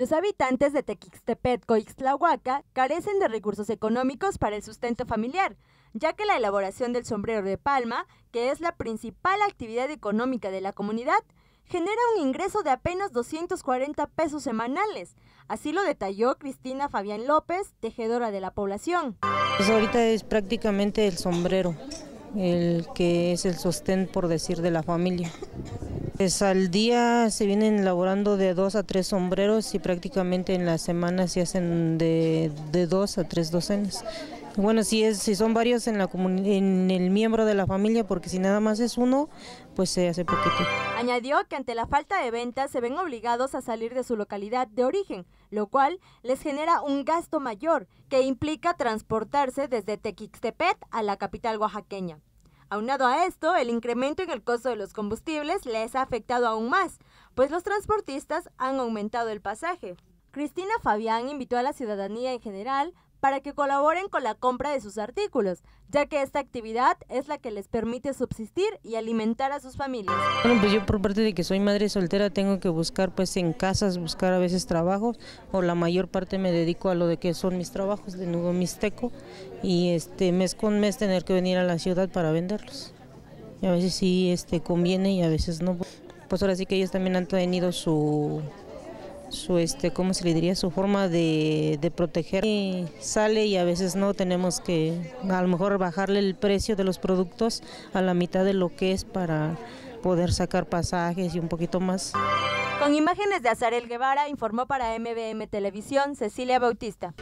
Los habitantes de Tequixtepetco y carecen de recursos económicos para el sustento familiar, ya que la elaboración del sombrero de palma, que es la principal actividad económica de la comunidad, genera un ingreso de apenas 240 pesos semanales. Así lo detalló Cristina Fabián López, tejedora de la población. Pues ahorita es prácticamente el sombrero, el que es el sostén, por decir, de la familia. Pues al día se vienen elaborando de dos a tres sombreros y prácticamente en la semana se hacen de, dos a tres docenas. Bueno, si, es, si son varios en, la en el miembro de la familia, porque si nada más es uno, pues se hace poquito. Añadió que ante la falta de ventas se ven obligados a salir de su localidad de origen, lo cual les genera un gasto mayor que implica transportarse desde Tequixtepet a la capital oaxaqueña. Aunado a esto, el incremento en el costo de los combustibles les ha afectado aún más, pues los transportistas han aumentado el pasaje. Cristina Fabián invitó a la ciudadanía en general para que colaboren con la compra de sus artículos, ya que esta actividad es la que les permite subsistir y alimentar a sus familias. Bueno, pues yo por parte de que soy madre soltera tengo que buscar pues en casas, buscar a veces trabajos, o la mayor parte me dedico a lo de que son mis trabajos de nudo mixteco y este mes con mes tener que venir a la ciudad para venderlos. Y a veces sí este, conviene y a veces no. Pues ahora sí que ellos también han tenido su su este, ¿cómo se le diría? Su forma de, de proteger. Y sale y a veces no tenemos que a lo mejor bajarle el precio de los productos a la mitad de lo que es para poder sacar pasajes y un poquito más. Con imágenes de Azarel Guevara informó para MBM Televisión Cecilia Bautista.